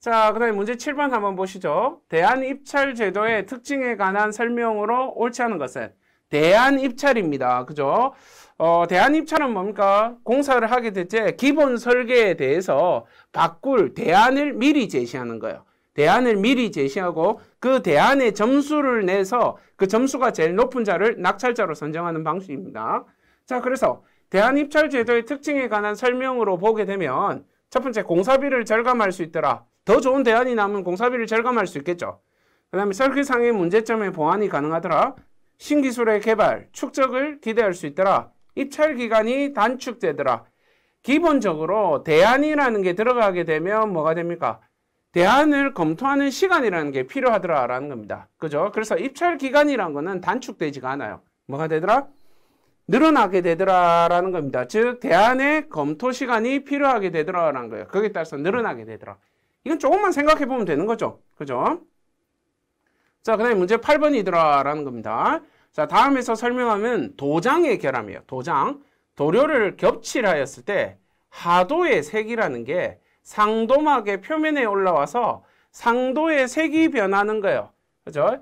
자, 그 다음에 문제 7번 한번 보시죠. 대한입찰제도의 특징에 관한 설명으로 옳지 않은 것은 대한입찰입니다. 그죠? 어, 대한입찰은 뭡니까? 공사를 하게 될 때 기본 설계에 대해서 바꿀 대안을 미리 제시하는 거예요. 대안을 미리 제시하고 그 대안의 점수를 내서 그 점수가 제일 높은 자를 낙찰자로 선정하는 방식입니다. 자, 그래서 대한입찰제도의 특징에 관한 설명으로 보게 되면 첫 번째 공사비를 절감할 수 있더라. 더 좋은 대안이 남은 공사비를 절감할 수 있겠죠. 그 다음에 설계상의 문제점의 보완이 가능하더라. 신기술의 개발, 축적을 기대할 수 있더라. 입찰 기간이 단축되더라. 기본적으로 대안이라는 게 들어가게 되면 뭐가 됩니까? 대안을 검토하는 시간이라는 게 필요하더라라는 겁니다. 그죠? 그래서 입찰 기간이라는 거는 단축되지가 않아요. 뭐가 되더라? 늘어나게 되더라라는 겁니다. 즉, 대안의 검토 시간이 필요하게 되더라라는 거예요. 거기에 따라서 늘어나게 되더라. 이건 조금만 생각해 보면 되는 거죠. 그죠? 자, 그 다음에 문제 8번이더라라는 겁니다. 자, 다음에서 설명하면 도장의 결함이에요. 도장. 도료를 겹칠하였을 때 하도의 색이라는 게 상도막의 표면에 올라와서 상도의 색이 변하는 거예요. 그죠?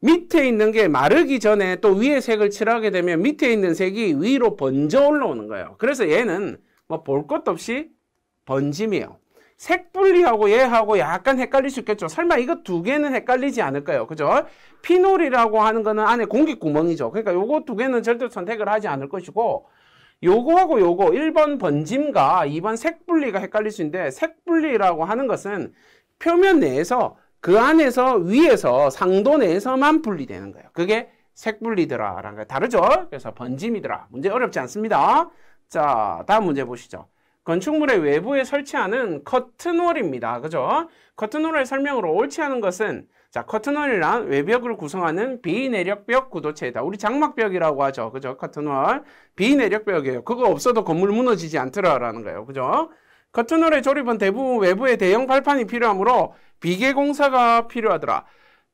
밑에 있는 게 마르기 전에 또 위에 색을 칠하게 되면 밑에 있는 색이 위로 번져 올라오는 거예요. 그래서 얘는 뭐 볼 것도 없이 번짐이에요. 색분리하고 얘하고 약간 헷갈릴 수 있겠죠. 설마 이거 두 개는 헷갈리지 않을까요? 그죠? 피놀이라고 하는 거는 안에 공기 구멍이죠. 그러니까 요거 두 개는 절대 선택을 하지 않을 것이고 요거하고 요거 1번 번짐과 2번 색분리가 헷갈릴 수 있는데 색분리라고 하는 것은 표면 내에서 그 안에서 위에서 상도 내에서만 분리되는 거예요. 그게 색분리더라 라는 거예요 다르죠? 그래서 번짐이더라. 문제 어렵지 않습니다. 자, 다음 문제 보시죠. 건축물의 외부에 설치하는 커튼홀입니다. 그죠? 커튼홀의 설명으로 옳지 않은 것은 자, 커튼홀이란 외벽을 구성하는 비내력벽 구도체이다. 우리 장막벽이라고 하죠. 그죠? 커튼홀. 비내력벽이에요. 그거 없어도 건물 무너지지 않더라라는 거예요. 그죠? 커튼홀의 조립은 대부분 외부의 대형 발판이 필요하므로 비계 공사가 필요하더라.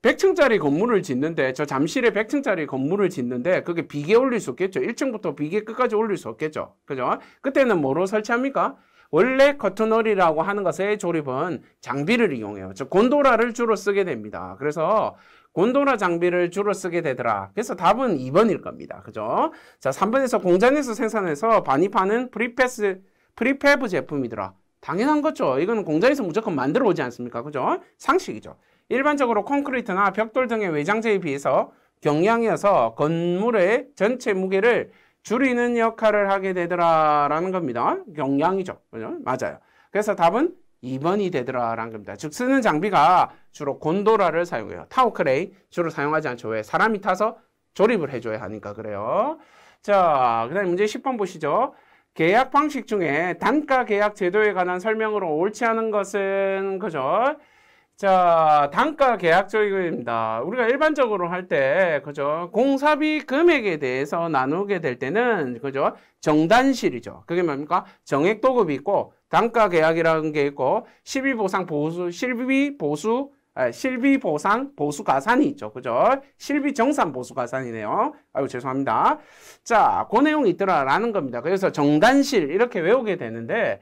100층짜리 건물을 짓는데 저 잠실에 100층짜리 건물을 짓는데 그게 비계 올릴 수 없겠죠. 1층부터 비계 끝까지 올릴 수 없겠죠. 그죠? 그때는 뭐로 설치합니까? 원래 커튼홀이라고 하는 것의 조립은 장비를 이용해요. 저 곤도라를 주로 쓰게 됩니다. 그래서 곤도라 장비를 주로 쓰게 되더라. 그래서 답은 2번일 겁니다. 그죠? 자, 3번에서 공장에서 생산해서 반입하는 프리패스 프리패브 제품이더라. 당연한 거죠. 이건 공장에서 무조건 만들어 오지 않습니까? 그죠? 상식이죠. 일반적으로 콘크리트나 벽돌 등의 외장재에 비해서 경량이어서 건물의 전체 무게를 줄이는 역할을 하게 되더라라는 겁니다. 경량이죠. 그죠? 맞아요. 그래서 답은 2번이 되더라라는 겁니다. 즉 쓰는 장비가 주로 곤도라를 사용해요. 타워 크레인 주로 사용하지 않죠. 왜? 사람이 타서 조립을 해줘야 하니까 그래요. 자, 그 다음에 문제 10번 보시죠. 계약 방식 중에 단가 계약 제도에 관한 설명으로 옳지 않은 것은 그죠? 자, 단가 계약 조율입니다. 우리가 일반적으로 할 때, 그죠? 공사비 금액에 대해서 나누게 될 때는, 그죠? 정단실이죠. 그게 뭡니까? 정액 도급이 있고, 단가 계약이라는 게 있고, 실비 보상 보수, 실비 보수, 아, 실비 보상 보수 가산이 있죠. 그죠? 실비 정산 보수 가산이네요. 아유, 죄송합니다. 자, 그 내용이 있더라라는 겁니다. 그래서 정단실 이렇게 외우게 되는데,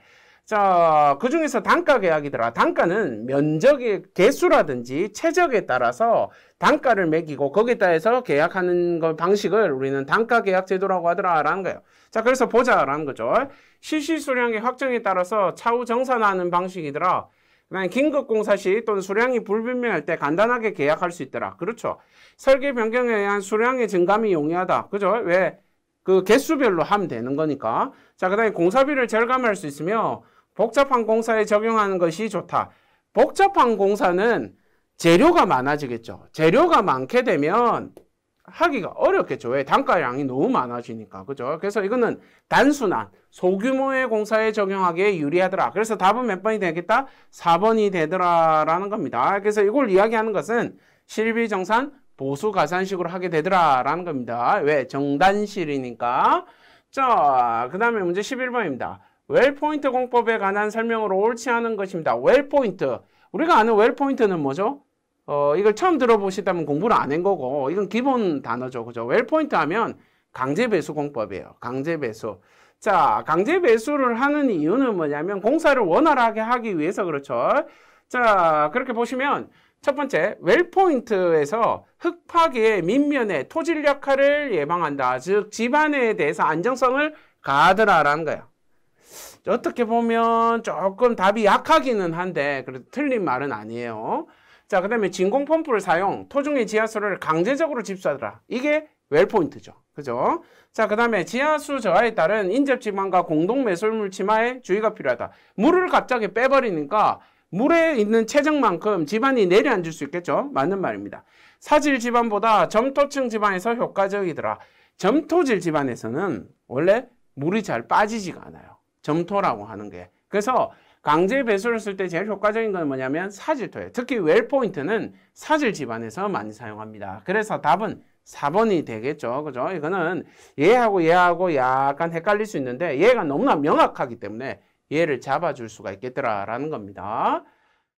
자, 그 중에서 단가 계약이더라. 단가는 면적의 개수라든지 최적에 따라서 단가를 매기고 거기에 따라서 계약하는 방식을 우리는 단가 계약 제도라고 하더라라는 거예요. 자, 그래서 보자라는 거죠. 실시 수량의 확정에 따라서 차후 정산하는 방식이더라. 그다음에 긴급 공사 시 또는 수량이 불분명할 때 간단하게 계약할 수 있더라. 그렇죠. 설계 변경에 의한 수량의 증감이 용이하다. 그죠? 왜? 그 개수별로 하면 되는 거니까. 자, 그 다음에 공사비를 절감할 수 있으며 복잡한 공사에 적용하는 것이 좋다. 복잡한 공사는 재료가 많아지겠죠. 재료가 많게 되면 하기가 어렵겠죠. 왜? 단가량이 너무 많아지니까. 그죠? 그래서 이거는 단순한 소규모의 공사에 적용하기에 유리하더라. 그래서 답은 몇 번이 되겠다? 4번이 되더라라는 겁니다. 그래서 이걸 이야기하는 것은 실비 정산 보수 가산식으로 하게 되더라라는 겁니다. 왜? 정단실이니까. 자, 그 다음에 문제 11번입니다. 웰포인트 공법에 관한 설명으로 옳지 않은 것입니다. 웰포인트. 우리가 아는 웰포인트는 뭐죠? 어, 이걸 처음 들어보시다면 공부를 안 한 거고, 이건 기본 단어죠. 그죠? 웰포인트 하면 강제배수 공법이에요. 강제배수. 자, 강제배수를 하는 이유는 뭐냐면 공사를 원활하게 하기 위해서 그렇죠. 자, 그렇게 보시면 첫 번째, 웰포인트에서 흙파괴 민면의 토질 역할을 예방한다. 즉, 집안에 대해서 안정성을 가하라라는 거예요. 어떻게 보면 조금 답이 약하기는 한데 그래도 틀린 말은 아니에요. 자, 그 다음에 진공 펌프를 사용, 토종의 지하수를 강제적으로 집수하더라. 이게 웰포인트죠. 그죠? 자, 그 다음에 지하수 저하에 따른 인접지방과 공동 매설물 침하에 주의가 필요하다. 물을 갑자기 빼버리니까 물에 있는 체적만큼 지반이 내려앉을 수 있겠죠? 맞는 말입니다. 사질 지반보다 점토층 지반에서 효과적이더라. 점토질 지반에서는 원래 물이 잘 빠지지가 않아요. 점토라고 하는 게. 그래서 강제 배수를 쓸 때 제일 효과적인 건 뭐냐면 사질토예요. 특히 웰포인트는 사질 집안에서 많이 사용합니다. 그래서 답은 4번이 되겠죠. 그죠? 이거는 얘하고 얘하고 약간 헷갈릴 수 있는데 얘가 너무나 명확하기 때문에 얘를 잡아줄 수가 있겠더라라는 겁니다.